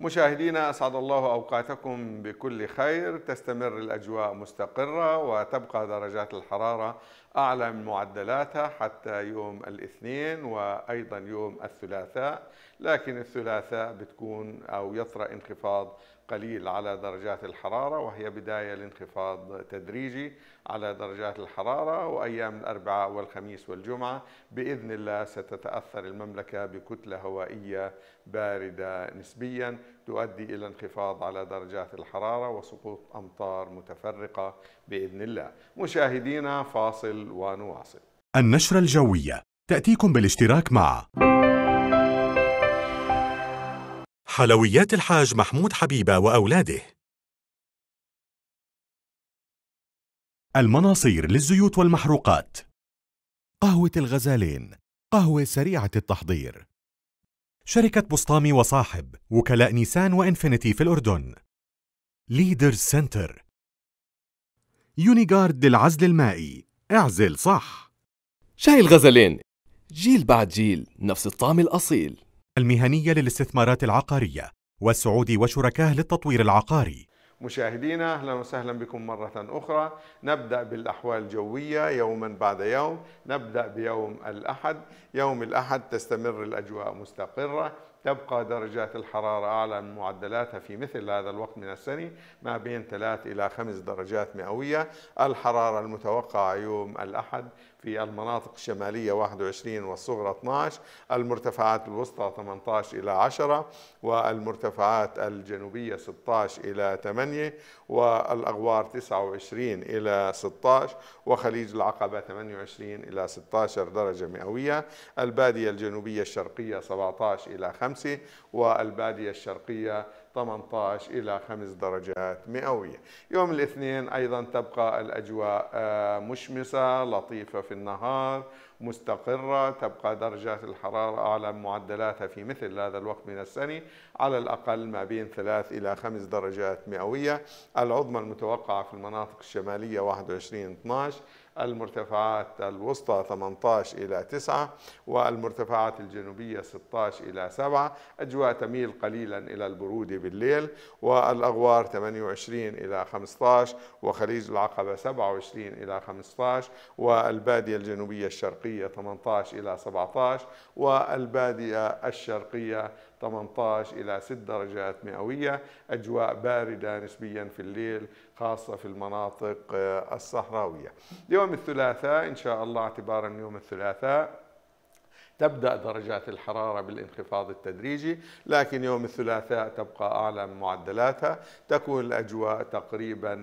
مشاهدينا أسعد الله أوقاتكم بكل خير تستمر الأجواء مستقرة وتبقى درجات الحرارة أعلى من معدلاتها حتى يوم الاثنين وأيضا يوم الثلاثاء لكن الثلاثاء بتكون أو يطرأ انخفاض قليل على درجات الحرارة وهي بداية لانخفاض تدريجي على درجات الحرارة وأيام الأربعاء والخميس والجمعة بإذن الله ستتأثر المملكة بكتلة هوائية باردة نسبيا تؤدي إلى انخفاض على درجات الحرارة وسقوط أمطار متفرقة بإذن الله مشاهدينا فاصل ونواصل النشرة الجوية تأتيكم بالاشتراك مع حلويات الحاج محمود حبيبة وأولاده المناصير للزيوت والمحروقات قهوة الغزالين قهوة سريعة التحضير شركة بسطامي وصاحب وكلاء نيسان وإنفينيتي في الأردن ليدر سنتر يونيغارد للعزل المائي اعزل صح شاي الغزلين جيل بعد جيل نفس الطعم الأصيل المهنية للاستثمارات العقارية والسعودي وشركاه للتطوير العقاري مشاهدينا اهلا وسهلا بكم مره اخرى نبدا بالاحوال الجويه يوما بعد يوم نبدا بيوم الاحد يوم الاحد تستمر الاجواء مستقره تبقى درجات الحرارة أعلى من معدلاتها في مثل هذا الوقت من السنة ما بين 3 إلى 5 درجات مئوية الحرارة المتوقعة يوم الأحد في المناطق الشمالية 21 والصغرى 12 المرتفعات الوسطى 18 إلى 10 والمرتفعات الجنوبية 16 إلى 8 والأغوار 29 إلى 16 وخليج العقبة 28 إلى 16 درجة مئوية البادية الجنوبية الشرقية 17 إلى 5 5 والبادية الشرقية 18 إلى 5 درجات مئوية يوم الاثنين أيضا تبقى الأجواء آه، مشمسة لطيفة في النهار مستقرة تبقى درجات الحرارة أعلى معدلاتها في مثل هذا الوقت من السنة على الأقل ما بين ثلاث إلى خمس درجات مئوية العظمى المتوقعة في المناطق الشمالية 21 12 المرتفعات الوسطى 18 إلى 9 والمرتفعات الجنوبية 16 إلى 7 أجواء تميل قليلا إلى البرودة بالليل والأغوار 28 إلى 15 وخليج العقبة 27 إلى 15 والبادية الجنوبية الشرقية الشرقية 18 إلى 17 والبادية الشرقية 18 إلى 6 درجات مئوية أجواء باردة نسبيا في الليل خاصة في المناطق آه، الصحراوية يوم الثلاثاء إن شاء الله اعتبارا يوم الثلاثاء تبدأ درجات الحرارة بالانخفاض التدريجي لكن يوم الثلاثاء تبقى أعلى من معدلاتها تكون الأجواء تقريبا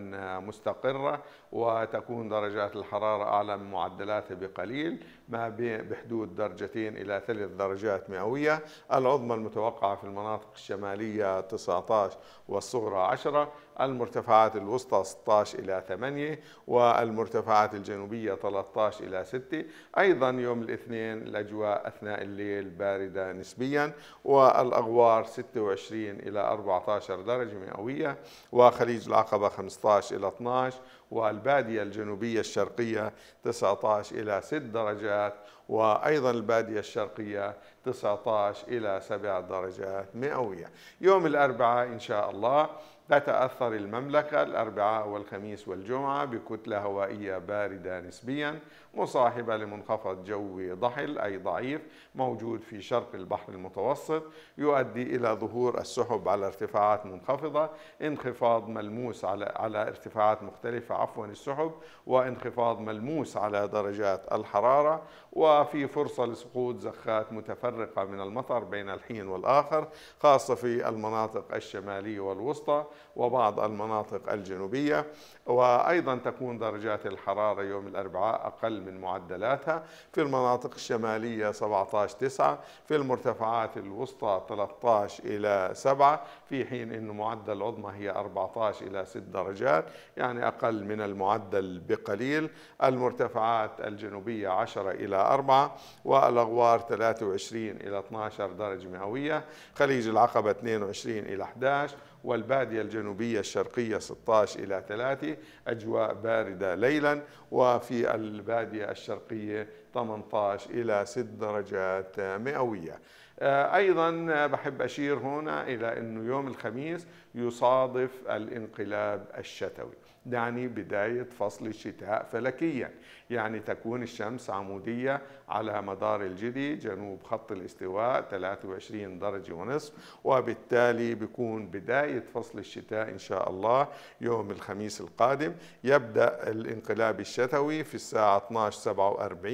مستقرة وتكون درجات الحرارة أعلى من معدلاتها بقليل ما بحدود درجتين إلى ثلاث درجات مئوية العظمى المتوقعة في المناطق الشمالية 19 والصغرى 10 المرتفعات الوسطى 16 إلى 8 والمرتفعات الجنوبية 13 إلى 6 أيضا يوم الاثنين الأجواء أثناء الليل باردة نسبيا والأغوار 26 إلى 14 درجة مئوية وخليج العقبة 15 إلى 12 والبادية الجنوبية الشرقية 19 إلى 6 درجات وأيضا البادية الشرقية 19 إلى 7 درجات مئوية يوم الأربعاء إن شاء الله تتأثر المملكة الأربعاء والخميس والجمعة بكتلة هوائية باردة نسبيا مصاحبة لمنخفض جوي ضحل أي ضعيف موجود في شرق البحر المتوسط يؤدي إلى ظهور السحب على ارتفاعات منخفضة انخفاض ملموس على, على ارتفاعات مختلفة عفوا السحب وانخفاض ملموس على درجات الحرارة وفي فرصة لسقوط زخات متفرقة من المطر بين الحين والآخر خاصة في المناطق الشمالية والوسطى وبعض المناطق الجنوبية وأيضا تكون درجات الحرارة يوم الأربعاء أقل من معدلاتها في المناطق الشمالية 17 9 في المرتفعات الوسطى 13 إلى 7 في حين أن معدل العظمى هي 14 إلى 6 درجات يعني أقل من المعدل بقليل المرتفعات الجنوبية 10 إلى 4 والأغوار 23 إلى 12 درجة مئوية خليج العقبة 22 إلى 11 والبادية الجنوبية الشرقية 16 إلى 3 أجواء باردة ليلا وفي البادية الشرقية 18 إلى 6 درجات مئوية آه، أيضا بحب أشير هنا إلى أن يوم الخميس يصادف الانقلاب الشتوي دعني بداية فصل الشتاء فلكيا يعني تكون الشمس عمودية على مدار الجدي جنوب خط الاستواء 23 درجة ونصف وبالتالي بيكون بداية فصل الشتاء إن شاء الله يوم الخميس القادم يبدأ الانقلاب الشتوي في الساعة 12:47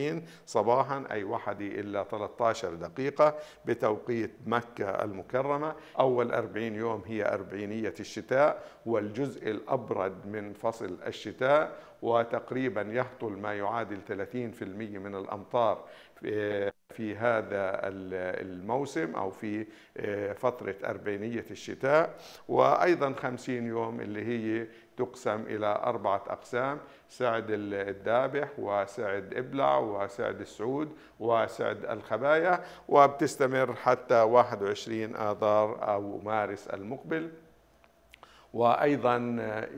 صباحا أي واحد إلا 13 دقيقة بتوقيت مكة المكرمة أول 40 يوم هي أربعينية الشتاء والجزء الأبرد من فصل الشتاء وتقريبا يهطل ما يعادل 30% من الأمطار في هذا الموسم أو في آه، فترة أربعينية الشتاء وأيضا 50 يوم اللي هي تقسم إلى أربعة أقسام سعد الدابح وسعد إبلع وسعد السعود وسعد الخبايا وبتستمر حتى 21 آذار أو مارس المقبل وايضا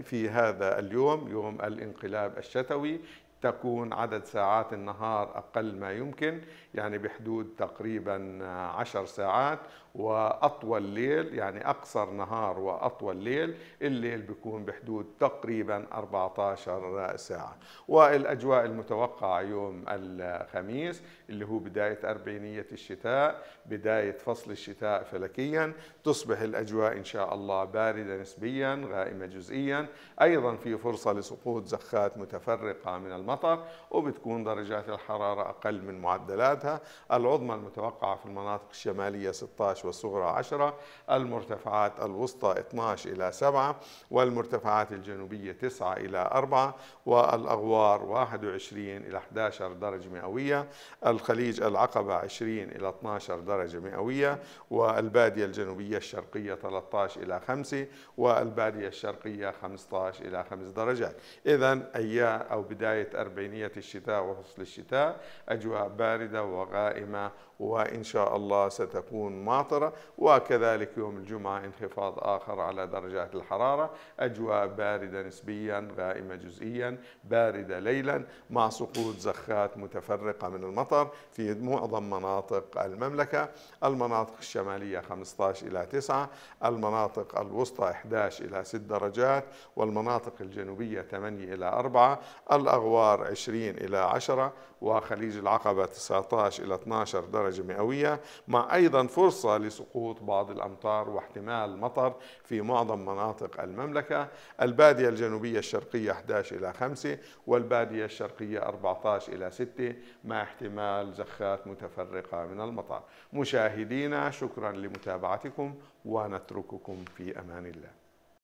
في هذا اليوم يوم الانقلاب الشتوي تكون عدد ساعات النهار أقل ما يمكن يعني بحدود تقريبا عشر ساعات وأطول ليل يعني أقصر نهار وأطول ليل الليل بيكون بحدود تقريبا 14 ساعة والأجواء المتوقعة يوم الخميس اللي هو بداية أربعينية الشتاء بداية فصل الشتاء فلكيا تصبح الأجواء إن شاء الله باردة نسبيا غائمة جزئيا أيضا في فرصة لسقوط زخات متفرقة من المطر المطر وبتكون درجات الحرارة أقل من معدلاتها العظمى المتوقعة في المناطق الشمالية 16 والصغرى 10 المرتفعات الوسطى 12 إلى 7 والمرتفعات الجنوبية 9 إلى 4 والأغوار 21 إلى 11 درجة مئوية الخليج العقبة 20 إلى 12 درجة مئوية والبادية الجنوبية الشرقية 13 إلى 5 والبادية الشرقية 15 إلى 5 درجات إذا أيام أو بداية أربعينية الشتاء وفصل الشتاء أجواء باردة وغائمة وإن شاء الله ستكون ماطرة وكذلك يوم الجمعة انخفاض آخر على درجات الحرارة أجواء باردة نسبيا غائمة جزئيا باردة ليلا مع سقوط زخات متفرقة من المطر في معظم مناطق المملكة المناطق الشمالية 15 إلى 9 المناطق الوسطى 11 إلى 6 درجات والمناطق الجنوبية 8 إلى 4 الأغوار 20 إلى 10 وخليج العقبة 19 إلى 12 درجة درجة مئوية مع أيضا فرصة لسقوط بعض الأمطار واحتمال مطر في معظم مناطق المملكة البادية الجنوبية الشرقية 11 إلى 5 والبادية الشرقية 14 إلى 6 مع احتمال زخات متفرقة من المطر مشاهدينا شكرا لمتابعتكم ونترككم في أمان الله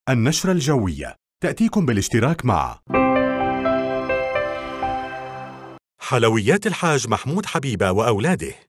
النشرة الجوية تأتيكم بالاشتراك مع حلويات الحاج محمود حبيبة وأولاده